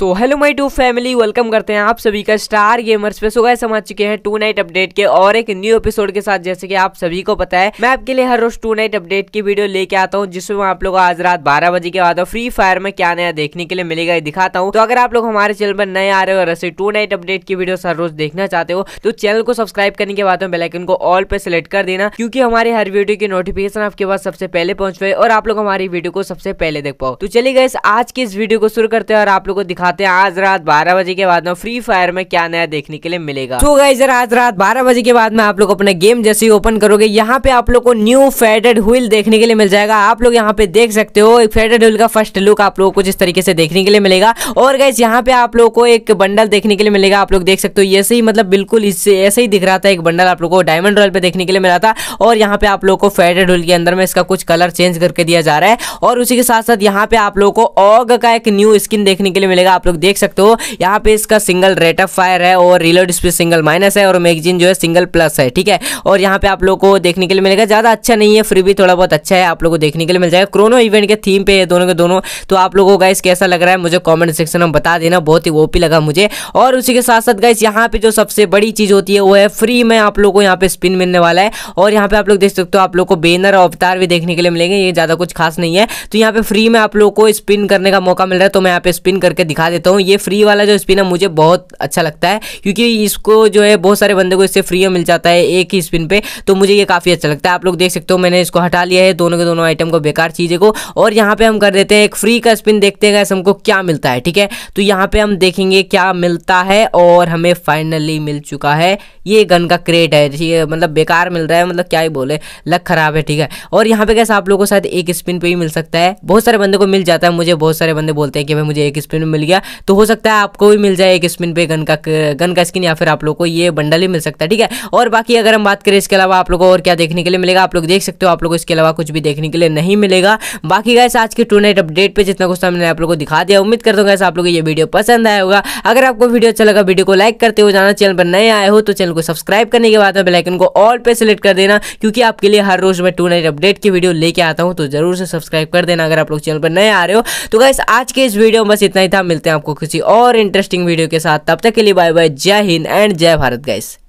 so hello my to family welcome करते हैं आप सभी का स्टार गेमर्स पे सुबह समझ चुके हैं टू नाइट अपडेट के और एक न्यू एपिसोड के साथ जैसे कि आप सभी को पता है मैं आपके लिए हर रोज टू नाइट अपडेट की वीडियो लेके आता हूँ जिसमें मैं आप लोग आज रात 12 बजे के बाद फ्री फायर में क्या नया देखने के लिए मिलेगा ये दिखाता हूँ तो अगर आप लोग हमारे चैनल पर नए आ रहे हो और ऐसे टू नाइट अपडेट की वीडियो हर रोज देखना चाहते हो तो चैनल को सब्सक्राइब करने के बाद बेलाइकन को ऑल पे सिलेक्ट कर देना क्योंकि हमारे हर वीडियो की नोटिफिकेशन आपके पास सबसे पहले पहुंच पाए और आप लोग हमारी वीडियो को सबसे पहले देख पाओ तो चलिए गए आज की इस वीडियो को शुरू करते हैं और आप लोग को दिखा दिखाते हैं आज रात बारह बजे के बाद में फ्री फायर में क्या नया देखने के लिए मिलेगा तो गई जरा आज रात बारह बजे के बाद में आप लोग अपने गेम जैसे ही ओपन करोगे यहाँ पे आप लोग को न्यू फेडेड हुईल देखने के लिए मिल जाएगा आप लोग यहाँ पे देख सकते हो एक फेडेड हुईल का फर्स्ट लुक आप लोग कुछ इस तरीके से देखने के लिए मिलेगा और गैस यहाँ पे आप लोग को एक बंडल देखने के लिए मिलेगा आप लोग देख सकते हो ऐसे ही मतलब बिल्कुल इससे ऐसे ही दिख रहा था एक बंडल आप लोग को डायमंड रॉयल पे देखने के लिए मिला था और यहाँ पे आप लोग को फेडेड हुईल के अंदर में इसका कुछ कलर चेंज करके दिया जा रहा है और उसी के साथ साथ यहाँ पे आप लोग को ऑग का एक न्यू स्किन देखने के लिए मिलेगा आप लोग देख सकते हो यहाँ पे इसका सिंगल रेट ऑफ फायर है और रिलोड स्पीड सिंगल माइनस है और मैगजीन जो है सिंगल प्लस है ठीक है और यहाँ पे आप लोग को देखने के लिए मिलेगा ज़्यादा अच्छा नहीं है फिर भी थोड़ा बहुत अच्छा है आप लोग को देखने के लिए मिल जाएगा क्रोनो इवेंट के थीम पे है दोनों के दोनों तो आप लोगों का इस कैसा लग रहा है मुझे कॉमेंट सेक्शन में बता देना बहुत ही ओपी लगा मुझे और उसी के साथ साथ गाइस यहाँ पे जो सबसे बड़ी चीज़ होती है वो है फ्री में आप लोग को यहाँ पे स्पिन मिलने वाला है और यहाँ पे आप लोग देख सकते हो आप लोग को बेनर और अवतार भी देखने के लिए मिलेंगे ये ज़्यादा कुछ खास नहीं है तो यहाँ पे फ्री में आप लोग को स्पिन करने का मौका मिल रहा है तो मैं यहाँ पे स्पिन करके दिखा दिखा देता हूँ ये फ्री वाला जो स्पिन है मुझे बहुत अच्छा लगता है क्योंकि इसको जो है बहुत सारे बंदे को इससे फ्री में मिल जाता है एक ही स्पिन पे तो मुझे ये काफ़ी अच्छा लगता है आप लोग देख सकते हो मैंने इसको हटा लिया है दोनों के दोनों आइटम को बेकार चीज़ें को और यहाँ पर हम कर देते हैं एक फ्री का स्पिन देखते हैं कैसे हमको क्या मिलता है ठीक है तो यहाँ पर हम देखेंगे क्या मिलता है और हमें फाइनली मिल चुका है ये गन का क्रेट है ठीक है मतलब बेकार मिल रहा है मतलब क्या ही बोले लक ख़राब है ठीक है और यहाँ पे कैसे आप लोगों को शायद एक स्पिन पे ही मिल सकता है बहुत सारे बंदे को मिल जाता है मुझे बहुत सारे बंदे बोलते हैं कि भाई मुझे एक स्पिन में मिल गया तो हो सकता है आपको भी मिल जाए एक स्पिन पे गन का गन का स्किन या फिर आप लोग को ये बंडल ही मिल सकता है ठीक है और बाकी अगर हम बात करें इसके अलावा आप लोगों को और क्या देखने के लिए मिलेगा आप लोग देख सकते हो आप लोग को इसके अलावा कुछ भी देखने के लिए नहीं मिलेगा बाकी गैस आज के टू नाइट अपडेट पर जितना कुछ मैंने आप लोग को दिखा दिया उम्मीद करता हूँ गैस आप लोग ये वीडियो पसंद आया होगा अगर आपको वीडियो अच्छा लगा वीडियो को लाइक करते हो जाना चैनल पर नए आए हो तो चैनल को सब्सक्राइब करने के बाद बेलाइकन को ऑल पे सिलेक्ट कर देना क्योंकि आपके लिए हर रोज मैं टू नाइट अपडेट की वीडियो लेके आता हूँ तो जरूर से सब्सक्राइब कर देना अगर आप लोग चैनल पर नए आ रहे हो तो गैस आज के इस वीडियो में बस इतना ही था मिलता मिलते हैं आपको किसी और इंटरेस्टिंग वीडियो के साथ तब तक के लिए बाय बाय जय हिंद एंड जय भारत गैस